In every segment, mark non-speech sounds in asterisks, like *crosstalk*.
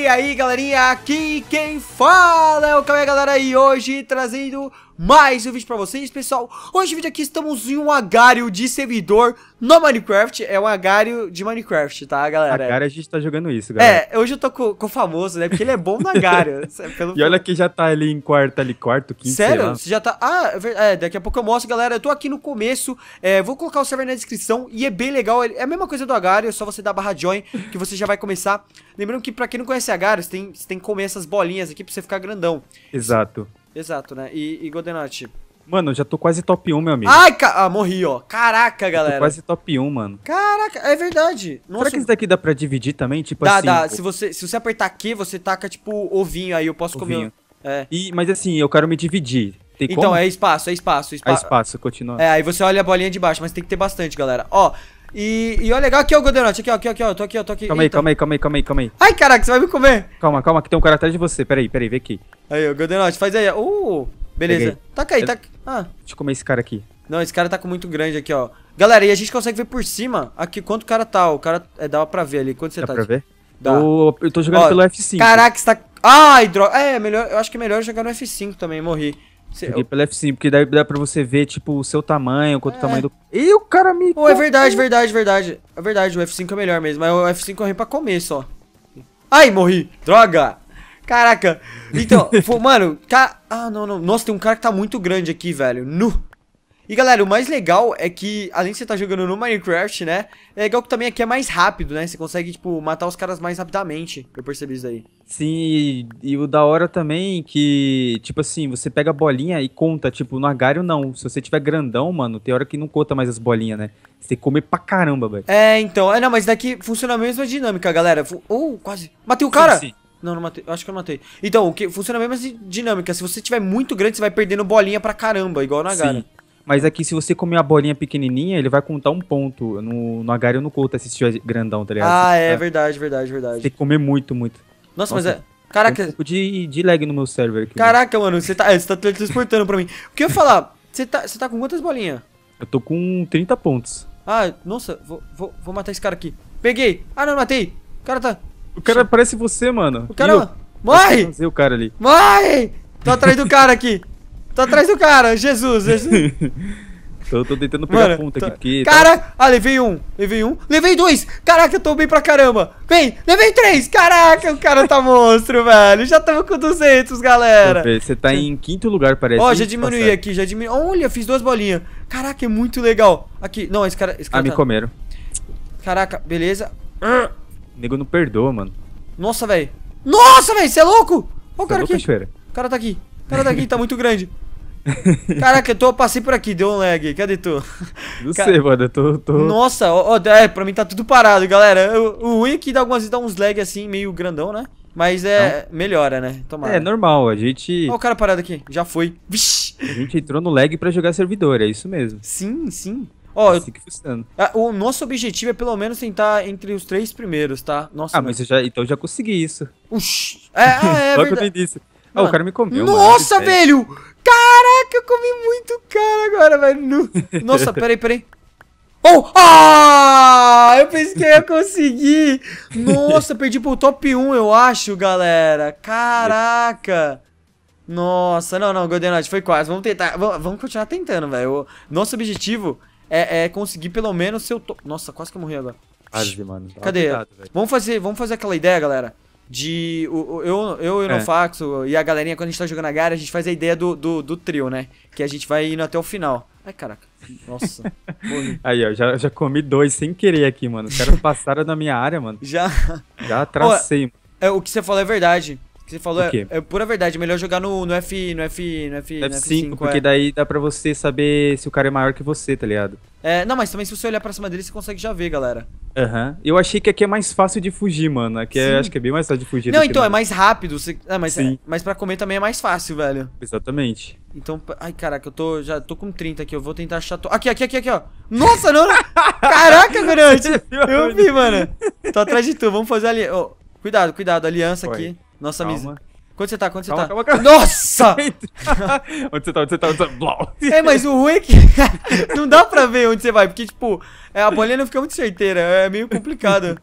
E aí galerinha, aqui quem fala é o Cauê galera e hoje trazendo mais um vídeo pra vocês, pessoal. Hoje vídeo aqui estamos em um agário de servidor no Minecraft. É um agário de Minecraft, tá, galera? Agário a gente tá jogando isso, é, galera. É, hoje eu tô com, com o famoso, né? Porque ele é bom no agário. *laughs* É pelo... E olha que já tá ali em quarto, ali quarto, quinto, Sério? Você já tá... Ah, é, é, daqui a pouco eu mostro, galera. Eu tô aqui no começo. É, vou colocar o server na descrição e é bem legal. É a mesma coisa do agário, é só você dar barra join que você já vai começar. Lembrando que pra quem não conhece agário, você tem, você tem que comer essas bolinhas aqui pra você ficar grandão. Exato. Exato, né? E, e Godenote? Tipo, mano, já tô quase top 1, meu amigo. Ai, ca... ah, morri, ó. Caraca, galera. quase top 1, mano. Caraca, é verdade. Nossa. Será que isso daqui dá pra dividir também? Tipo dá, assim. Dá, dá. Se você, se você apertar Q, você taca, tipo, ovinho aí. Eu posso ovinho. comer. É. E, mas assim, eu quero me dividir. Tem então, como? é espaço, é espaço. É, é espaço, continua. É, aí você olha a bolinha de baixo, mas tem que ter bastante, galera. Ó, e, e olha legal aqui, ó, Goderote. Aqui, ó, aqui, ó, aqui, ó. Tô aqui, ó, tô aqui. Calma aí, calma aí, calma aí, calma aí, calma aí. Ai, caraca, você vai me comer. Calma, calma, que tem um cara atrás de você. Peraí, peraí, vem aqui. Aí, ó, Goderote, faz aí. Uh, beleza. Peguei. Taca aí, taca. Ah. Deixa eu comer esse cara aqui. Não, esse cara tá com muito grande aqui, ó. Galera, e a gente consegue ver por cima aqui quanto o cara tá. O cara é, dá pra ver ali. Quanto você dá tá? Dá pra ver? Dá. Eu, eu tô jogando ó, pelo F5. Caraca, você tá. Ai, droga. É, melhor, eu acho que é melhor jogar no F5 também, morri. Cê, pela F5, porque daí dá pra você ver, tipo, o seu tamanho, quanto é. o tamanho do. E o cara me. Pô, é verdade, verdade, verdade. É verdade, o F5 é melhor mesmo. Mas o F5 eu ri pra comer só. Ai, morri! Droga! Caraca! Então, *laughs* mano, cara. Ah, não, não. Nossa, tem um cara que tá muito grande aqui, velho. Nu! E galera, o mais legal é que, além de você estar tá jogando no Minecraft, né, é legal que também aqui é mais rápido, né, você consegue, tipo, matar os caras mais rapidamente, eu percebi isso aí. Sim, e, e o da hora também que, tipo assim, você pega a bolinha e conta, tipo, no agário não, se você tiver grandão, mano, tem hora que não conta mais as bolinhas, né, você come pra caramba, velho. É, então, é, não, mas daqui funciona a mesma dinâmica, galera, ou oh, quase, matei o cara! Sim, sim. Não, não matei. Acho que eu matei. Então, o que funciona a mesma dinâmica. Se você tiver muito grande, você vai perdendo bolinha pra caramba, igual na Gara. Mas aqui, se você comer a bolinha pequenininha, ele vai contar um ponto. No, no Agar eu não conto assistir é grandão, tá ligado? Ah, é, verdade, verdade, verdade. Você tem que comer muito, muito. Nossa, Nossa. mas é... Caraca... Um tipo de, de lag no meu server aqui. Né? Caraca, mano, você tá, você tá transportando pra mim. O que eu ia falar? Você tá, você tá com quantas bolinhas? Eu tô com 30 pontos. Ah, nossa, vou, vou, vou matar esse cara aqui. Peguei. Ah, não, matei. O cara tá... O cara parece você, mano. O cara... Eu... Morre! Eu é o cara ali. Morre! Tô atrás do cara aqui. Tô atrás do cara, Jesus, Jesus. *laughs* tô, tô tentando pegar a ponta tô... Tá aqui, porque... Tá? Cara, tá... ah, levei um, levei um, levei dois. Caraca, eu tô bem pra caramba. vem levei três. Caraca, o cara tá monstro, *laughs* velho. Já tamo com 200, galera. Você tá em quinto lugar, parece. Ó, já diminuí passar. aqui, já diminui. Olha, fiz duas bolinhas. Caraca, é muito legal. Aqui, não, esse cara... Esse ah, cara ah, tá... me comeram. Caraca, beleza. O nego não perdoa, mano. Nossa, velho. Nossa, velho, você é louco? Olha o é cara é louco, aqui. O cara tá aqui. Cara, daqui tá muito grande. Caraca, eu tô, passei por aqui, deu um lag. Cadê tu? Não sei, mano, eu tô, tô... Nossa, ó, ó, é, pra mim tá tudo parado, galera. Eu, o ruim é que dá algumas vezes dá uns lag assim, meio grandão, né? Mas é. Não. Melhora, né? Tomara. É normal, a gente. Ó, o cara parado aqui, já foi. Vish! A gente entrou no lag pra jogar servidor, é isso mesmo. Sim, sim. Ó, eu... Assim o nosso objetivo é pelo menos tentar entre os três primeiros, tá? Nossa, ah, mas, eu já, então eu já consegui isso. Ush! É, ah, é *laughs* Logo verdade. no início. Ah, o cara me comeu. Nossa, mano. velho! Caraca, eu comi muito cara agora, velho. *laughs* Nossa, peraí, peraí. Oh! Ah! Eu pensei que eu ia conseguir! Nossa, perdi pro top 1, eu acho, galera. Caraca! Nossa, não, não, Golden Knight, foi quase. Vamos tentar. Vamos continuar tentando, velho. Nosso objetivo é, é, conseguir pelo menos seu top. Nossa, quase que eu morri agora. Quase, mano. Cadê? Obrigado, vamos fazer, vamos fazer aquela ideia, galera de. O, eu, eu e o é. Nofaxo e a galerinha, quando a gente tá jogando a Gara, a gente faz a ideia do, do, do trio, né? Que a gente vai indo até o final. Ai, caraca. Nossa. *laughs* Aí, ó, já, já comi dois sem querer aqui, mano. Os caras passaram na minha área, mano. Já. Já tracei. Pô, é, o que você falou é verdade que você falou é, é, pura verdade. Melhor jogar no, no F, no F, no F, F5, 5 porque é. daí dá pra você saber se o cara é maior que você, tá ligado? É, não, mas também se você olhar pra cima dele, você consegue já ver, galera. Aham. Uhum. Eu achei que aqui é mais fácil de fugir, mano. Aqui é, acho que é bem mais fácil de fugir. Não, então, é mais rápido. Você... É, mas, é, Sim. É, mas pra comer também é mais fácil, velho. Exatamente. Então, ai, caraca, eu tô, já tô com 30 aqui. Eu vou tentar achar... To... Aqui, aqui, aqui, aqui, ó. Nossa, não, *laughs* Caraca, Gorante. Eu vi, mano. Tô atrás de tu. Vamos fazer ali... Oh, cuidado, cuidado. Aliança aqui. Nossa Calma. amizade. Quando você tá? Quando você calma, tá? Calma, calma. Nossa! *laughs* onde você tá? Onde você tá? Onde você tá? É, mas o ruim é que *laughs* não dá pra ver onde você vai, porque, tipo, é, a bolinha não fica muito certeira, é meio complicado.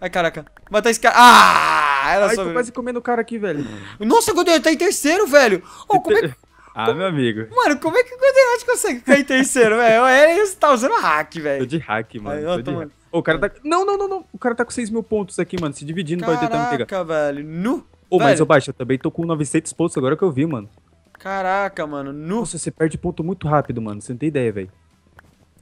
Ai, caraca. Matar tá esse cara. Ah! Ela Ai, só... tô quase comendo o cara aqui, velho. Nossa, Godoy, tá em terceiro, velho. Oh, como é Ah, como... meu amigo. Mano, como é que o Godoy consegue ficar em terceiro, velho? É, você tá usando hack, velho. Tô de hack, mano. Eu tô tô de hack. Oh, o cara tá... Não, não, não, não. O cara tá com 6 mil pontos aqui, mano. Se dividindo Caraca, pra tentar me pegar. Caraca, velho. Nu. Ô, mas, eu Baixo, eu também tô com 900 pontos agora que eu vi, mano. Caraca, mano. Nossa, você perde ponto muito rápido, mano. Você não tem ideia, velho.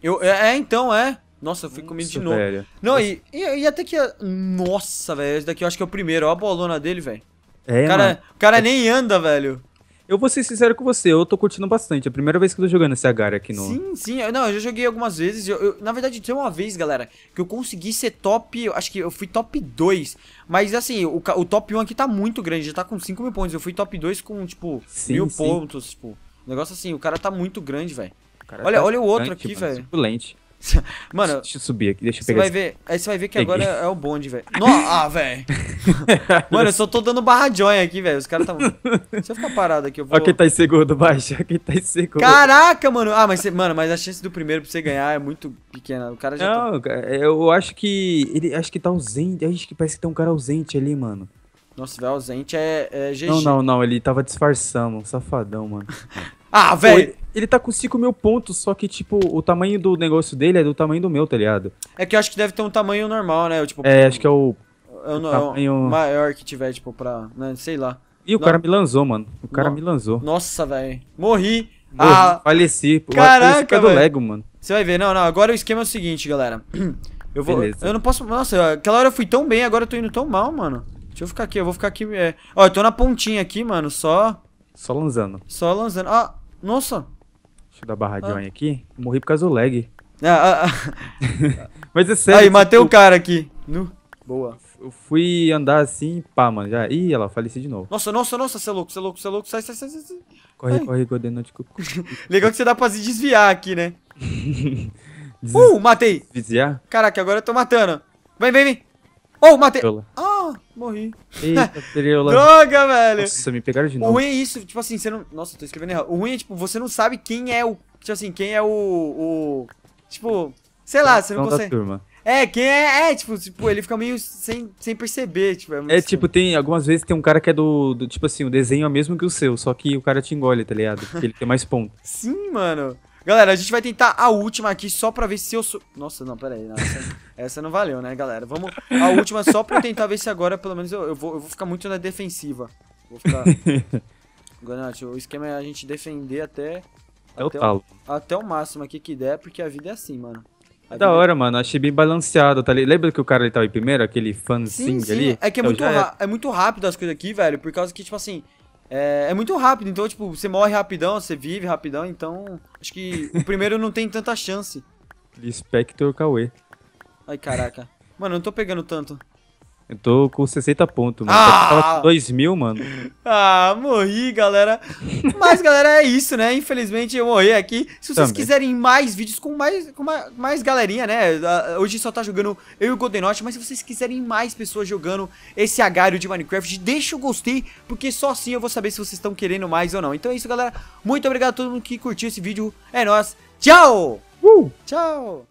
Eu, é, é então, é. Nossa, eu fui medo de novo. Velho. Não, e, e, e, até que. Nossa, velho. Esse daqui eu acho que é o primeiro. Ó a bolona dele, velho. É, cara, mano. É, o cara é. nem anda, velho. Eu vou ser sincero com você, eu tô curtindo bastante. É a primeira vez que eu tô jogando esse Agar aqui no. Sim, sim. Eu, não, eu já joguei algumas vezes. Eu, eu, na verdade, tem uma vez, galera, que eu consegui ser top. Acho que eu fui top 2. Mas assim, o, o top 1 aqui tá muito grande, já tá com 5 mil pontos. Eu fui top 2 com, tipo, sim, mil sim. pontos. Tipo, um negócio assim, o cara tá muito grande, velho. Olha, tá olha o outro aqui, velho. *laughs* Mano, deixa eu subir aqui, deixa eu pegar. Você vai esse... ver, aí você vai ver que Peguei. agora é o bonde, velho. *laughs* Ah, velho. *laughs* Mano, eu só tô dando barra join aqui, velho. Os caras tão. Deixa eu ficar parado aqui, eu vou. Olha quem tá inseguro, baixa. Olha quem tá inseguro. Caraca, mano. Ah, mas, mano, mas a chance do primeiro pra você ganhar é muito pequena. O cara já. Não, tá... eu acho que. Ele acho que tá ausente. Acho que parece que tem um cara ausente ali, mano. Nossa, velho, ausente é, é GG. Não, não, não. Ele tava disfarçando. safadão, mano. ah, velho. Ele tá com 5 mil pontos, só que, tipo, o tamanho do negócio dele é do tamanho do meu, tá ligado? É que eu acho que deve ter um tamanho normal, né? Eu, tipo, é, acho que é o. É o, maior que tiver, tipo, pra. Né? Sei lá. E o cara me lançou, mano. O cara no... me lançou. Nossa, velho. Morri. Morri. Ah, faleci. Caraca, é do Lego, mano. Você vai ver. Não, não. Agora o esquema é o seguinte, galera. *clears throat* Eu vou. Beleza. Eu não posso. Nossa, aquela hora eu fui tão bem, agora eu tô indo tão mal, mano. Deixa eu ficar aqui, eu vou ficar aqui. É... Ó, eu tô na pontinha aqui, mano, só. Só lanzando. Só lanzando. Ah, nossa. Deixa eu dar barra ah. aqui. Morri por causa do lag. Ah, ah, ah. *laughs* Mas é sério. Aí, matei o tipo... um cara aqui. No. Boa. Eu fui andar assim, pá, mano. Já. Ih, ela faleci de novo. Nossa, nossa, nossa, você é louco, você é louco, você é louco. Sai, sai, sai, sai. Corre, Ai. corre, coordenante. De... *laughs* Legal que você dá pra se desviar aqui, né? *laughs* Des... Uh, matei. Desviar? Caraca, agora eu tô matando. Vem, vem, vem. Oh, matei. Olá. Ah, morri. Eita, *laughs* Droga, velho. Nossa, me pegaram de novo. O ruim é isso, tipo assim, você não... Nossa, tô escrevendo errado. O ruim é, tipo, você não sabe quem é o... Tipo assim, quem é o... o... Tipo, sei lá, você não da então tá, consegue... turma. É, quem é, é, tipo, tipo, ele fica meio sem, sem perceber, tipo. É, é tipo, tem, algumas vezes tem um cara que é do, do, tipo assim, o desenho é mesmo que o seu, só que o cara te engole, tá ligado? Porque ele tem mais ponto. *laughs* Sim, mano. Galera, a gente vai tentar a última aqui só pra ver se eu sou... Nossa, não, pera aí. essa, essa, não valeu, né, galera? Vamos... A última só pra tentar ver se agora, pelo menos, eu, eu, vou, eu vou ficar muito na defensiva. Vou ficar... *laughs* Gonati, o esquema é a gente defender até... É até, o, até o máximo aqui que der, porque a vida é assim, mano. A é da hora, é... mano. Achei bem balanceado, tá ali. Lembra que o cara ele tava em primeiro, aquele fanzing sim, sim. ali? É que é, então muito é muito rápido as coisas aqui, velho, por causa que, tipo assim... É, é, muito rápido, então, tipo, você morre rapidão, você vive rapidão, então. Acho que o primeiro não tem tanta chance. Lispector Cauê. Ai, caraca. Mano, eu não tô pegando tanto. Eu tô com 60 pontos, mano. Ah! Eu tava com 2 ah! mil, mano. Ah, morri, galera. Mas, galera, é isso, né? Infelizmente eu morri aqui. Se vocês Também. quiserem mais vídeos com mais, com mais, mais galerinha, né? Ah, hoje só tá jogando eu e o Goldenote, mas se vocês quiserem mais pessoas jogando esse agário de Minecraft, deixa o gostei, porque só assim eu vou saber se vocês estão querendo mais ou não. Então é isso, galera. Muito obrigado a todo mundo que curtiu esse vídeo. É nóis. Tchau! Uh! Tchau!